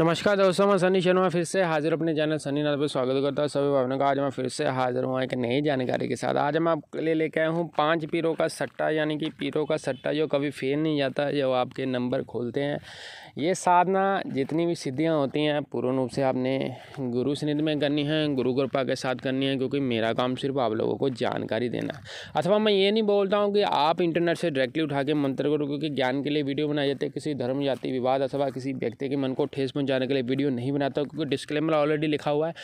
नमस्कार दोस्तों मैं सनी शर्मा फिर से हाजिर अपने चैनल सनी नाथ पर स्वागत करता हूँ सभी भावनों का आज मैं फिर से हाजिर हुआ एक नई जानकारी के साथ आज मैं आपके लिए लेके आया हूँ पांच पीरों का सट्टा यानी कि पीरों का सट्टा जो कभी फेल नहीं जाता जो आपके नंबर खोलते हैं ये साधना जितनी भी सिद्धियाँ होती हैं पूर्ण रूप से आपने गुरु स्निध में करनी है गुरु कृपा के साथ करनी है क्योंकि मेरा काम सिर्फ आप लोगों को जानकारी देना अथवा अच्छा, मैं ये नहीं बोलता हूँ कि आप इंटरनेट से डायरेक्टली उठा के मंत्र करो क्योंकि ज्ञान के लिए वीडियो बनाए जाते हैं किसी धर्म जाति विवाद अथवा किसी व्यक्ति के मन को ठेस पहुँचाने के लिए वीडियो नहीं बनाता क्योंकि डिस्क्लेमर ऑलरेडी लिखा हुआ है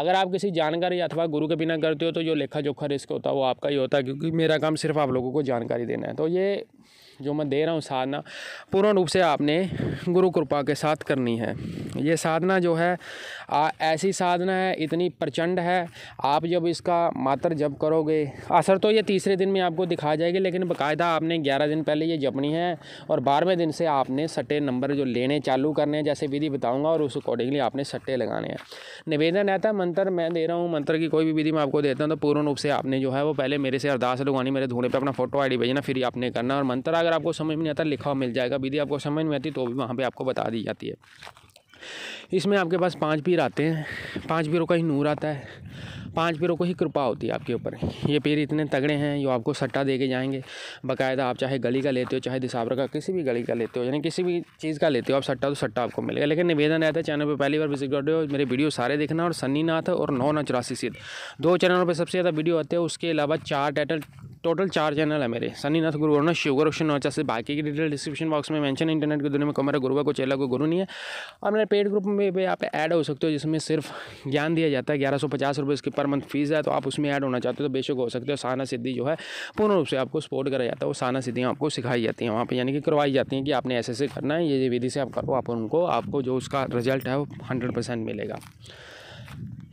अगर आप किसी जानकारी अथवा गुरु के बिना करते हो तो जो लेखा जोखा रिस्क होता है वो आपका ही होता है क्योंकि मेरा काम सिर्फ आप लोगों को जानकारी देना है तो ये जो मैं दे रहा हूँ साधना पूर्ण रूप से आपने गुरु कृपा के साथ करनी है ये साधना जो है आ, ऐसी साधना है इतनी प्रचंड है आप जब इसका मात्र जप करोगे असर तो ये तीसरे दिन में आपको दिखा जाएगी लेकिन बाकायदा आपने ग्यारह दिन पहले ये जपनी है और बारहवें दिन से आपने सट्टे नंबर जो लेने चालू करने हैं जैसे विधि बताऊँगा और उस अकॉर्डिंगली आपने सट्टे लगाने हैं निवेदन रहता है मंत्र मैं दे रहा हूँ मंत्र की कोई भी विधि मैं आपको देता हूँ तो पूर्ण रूप से आपने जो है वो पहले मेरे से अरदास लगवानी मेरे धूने पर अपना फोटो आई भेजना फिर आपने करना और मंत्र अगर अगर आपको समझ में आता लिखा हुआ मिल जाएगा विधि आपको समझ में आती तो भी वहाँ पर आपको बता दी जाती है इसमें आपके पास पांच पीर आते हैं पांच पीरों का ही नूर आता है पांच पीरों को ही कृपा होती है आपके ऊपर ये पीर इतने तगड़े हैं जो आपको सट्टा दे के जाएंगे बाकायदा आप चाहे गली का लेते हो चाहे दिसावरा का किसी भी गली का लेते हो यानी किसी भी चीज़ का लेते हो आप सट्टा तो सट्टा आपको मिलेगा लेकिन निवेदन रहता है चैनल पर पहली बार विजिट कर रहे हो मेरे वीडियो सारे देखना और सन्नी नाथ और नौ नौ चौरासी सीध दो चैनलों पर सबसे ज़्यादा वीडियो आते हैं उसके अलावा चार टाइटल टोटल चार चैनल है मेरे सनीनाथ गुरु और शुगर रोशन और चाहे बाकी की डिटेल डिस्क्रिप्शन बॉक्स में मेंशन इंटरनेट की दुनिया में कमरा गुरुआ को चेला को गुरु नहीं है और मेरे पेड ग्रुप में भी आप ऐड हो सकते हो जिसमें सिर्फ ज्ञान दिया जाता है ग्यारह सौ पचास रुपये इसकी पर मंथ फीस है तो आप उसमें ऐड होना चाहते हो तो बेशक हो सकते हो साना सिद्धि जो है पूर्ण रूप से आपको सपोर्ट करा जाता है वो साना सिद्धियाँ आपको सिखाई जाती हैं वहाँ पर यानी कि करवाई जाती हैं कि आपने ऐसे ऐसे करना है ये विधि से आप करो आप उनको आपको जो उसका रिजल्ट है वो हंड्रेड परसेंट मिलेगा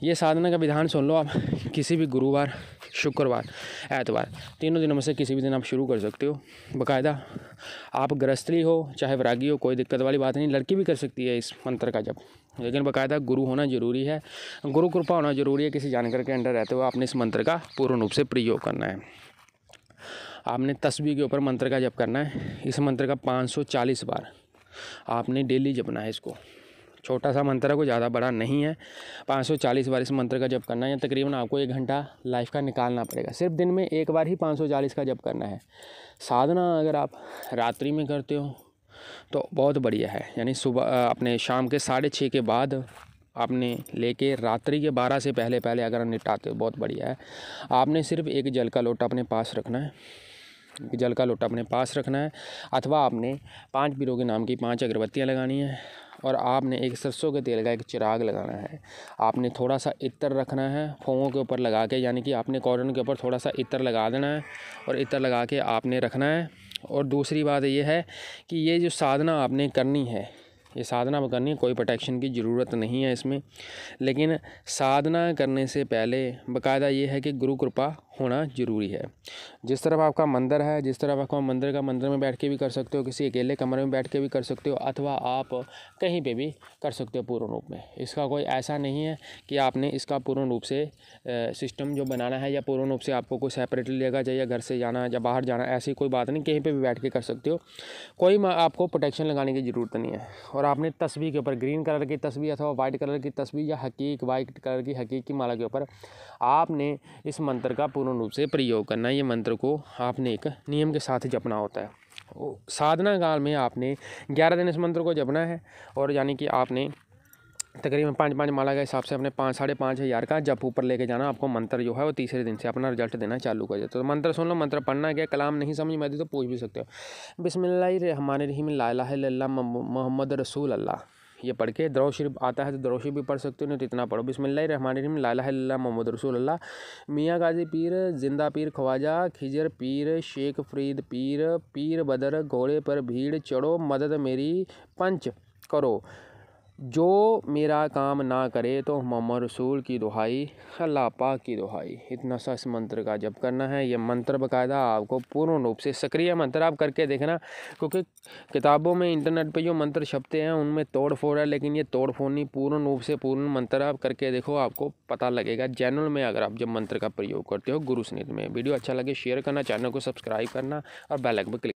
ये साधना का विधान सुन लो आप किसी भी गुरुवार शुक्रवार एतवार तीनों दिनों में से किसी भी दिन आप शुरू कर सकते हो बकायदा आप गृहस्थी हो चाहे वरागी हो कोई दिक्कत वाली बात नहीं लड़की भी कर सकती है इस मंत्र का जब लेकिन बकायदा गुरु होना ज़रूरी है गुरु कृपा होना ज़रूरी है किसी जानकर के अंडर रहते हुए आपने इस मंत्र का पूर्ण रूप से प्रयोग करना है आपने तस्वीर के ऊपर मंत्र का जप करना है इस मंत्र का 540 बार आपने डेली जपना है इसको छोटा सा मंत्र है कोई ज़्यादा बड़ा नहीं है 540 बार इस मंत्र का जब करना है तकरीबन आपको एक घंटा लाइफ का निकालना पड़ेगा सिर्फ दिन में एक बार ही 540 का जब करना है साधना अगर आप रात्रि में करते हो तो बहुत बढ़िया है यानी सुबह अपने शाम के साढ़े छः के बाद आपने लेके रात्रि के बारह से पहले पहले अगर निपटाते हो बहुत बढ़िया है आपने सिर्फ एक जल का लोटा अपने पास रखना है जल का लोटा अपने पास रखना है अथवा आपने पांच बीरों के नाम की पांच अगरबत्तियाँ लगानी है और आपने एक सरसों के तेल का एक चिराग लगाना है आपने थोड़ा सा इतर रखना है फोंगों के ऊपर लगा के यानी कि आपने कॉटन के ऊपर थोड़ा सा इतर लगा देना है और इतर लगा के आपने रखना है और दूसरी बात यह है कि ये जो साधना आपने करनी है ये साधना करनी है कोई प्रोटेक्शन की ज़रूरत नहीं है इसमें लेकिन साधना करने से पहले बाकायदा ये है कि गुरु कृपा होना ज़रूरी है जिस तरफ आपका मंदिर है जिस तरफ आपका मंदिर का मंदिर में बैठ के भी कर सकते हो किसी अकेले कमरे में बैठ के भी कर सकते हो अथवा आप कहीं पे भी कर सकते हो पूर्ण रूप में इसका कोई ऐसा नहीं है कि आपने इसका पूर्ण रूप से सिस्टम जो बनाना है या पूर्ण रूप से आपको कोई सेपरेटली लेगा चाहिए घर से जाना या बाहर जाना ऐसी कोई बात नहीं कहीं पर भी बैठ के कर सकते हो कोई आपको प्रोटेक्शन लगाने की ज़रूरत नहीं है और आपने तस्वीर के ऊपर ग्रीन कलर की तस्वीर अथवा वाइट कलर की तस्वीर या हकीक वाइट कलर की हकीक की माला के ऊपर आपने इस मंत्र का पूर्ण पूर्ण रूप से प्रयोग करना ये मंत्र को आपने एक नियम के साथ जपना होता है साधना काल में आपने ग्यारह दिन इस मंत्र को जपना है और यानी कि आपने तकरीबन पाँच पाँच माला के हिसाब से अपने पाँच साढ़े पाँच हज़ार का जप ऊपर लेके जाना आपको मंत्र जो है वो तीसरे दिन से अपना रिजल्ट देना चालू कर देता तो मंत्र सुन लो मंत्र पढ़ना क्या कलाम नहीं समझ में आती तो पूछ भी सकते हो बिसमिल्ल रहीम ला मोहम्मद रसूल अल्लाह ये पढ़ के द्रव शरीफ आता है तो द्रव शरीफ भी पढ़ सकते हो नहीं तो इतना पढ़ो बिसमीम लाला मोहम्मद रसूल मियाँ गाजी पीर जिंदा पीर ख्वाजा खिजर पीर शेख फरीद पीर पीर बदर घोड़े पर भीड़ चढ़ो मदद मेरी पंच करो जो मेरा काम ना करे तो मोहम्मद रसूल की दुहाई अल्लाह पाक की दुहाई इतना सा इस मंत्र का जब करना है यह मंत्र बकायदा आपको पूर्ण रूप से सक्रिय मंत्र आप करके देखना क्योंकि किताबों में इंटरनेट पे जो मंत्र छपते हैं उनमें तोड़ फोड़ है लेकिन ये तोड़ फोड़ नहीं पूर्ण रूप से पूर्ण मंत्र आप करके देखो आपको पता लगेगा जैनल में अगर आप जब मंत्र का प्रयोग करते हो गुरु स्निध में वीडियो अच्छा लगे शेयर करना चैनल को सब्सक्राइब करना और बैलक पर क्लिक